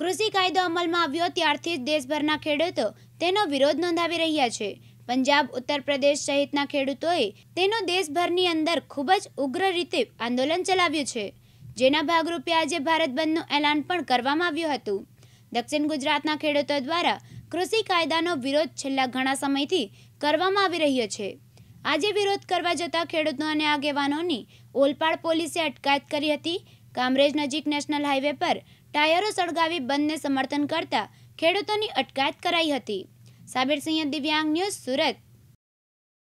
કૃષિ કાયદો અમલમાં આવ્યો ત્યારથી જ દેશભરના ખેડૂતો તેનો વિરોધ નોંધાવી રહ્યા છે પંજાબ ઉત્તર પ્રદેશ સહિતના ખેડૂતોએ તેનો દેશભરની અંદર ખૂબ જ ઉગ્ર રીતે આંદોલન ચલાવ્યું છે જેના ભાગરૂપે આજે ભારત બંધનું એલાન પણ કરવામાં આવ્યું હતું દક્ષિણ ગુજરાતના ખેડૂતો દ્વારા કૃષિ કાયદાનો વિરોધ છેલ્લા ઘણા સમયથી કરવામાં આવી રહ્યો છે આજે વિરોધ કરવા જતા ખેડૂતો અને આગેવાનોની ઓલપાડ પોલીસે અટકાયત કરી હતી કામરેજ નજીક નેશનલ હાઈવે પર ટાયરો સળગાવી બંધને સમર્થન કરતા ખેડૂતોની અટકાયત કરાઈ હતી સાબિર સિંહ દિવ્યાંગ ન્યૂઝ સુરત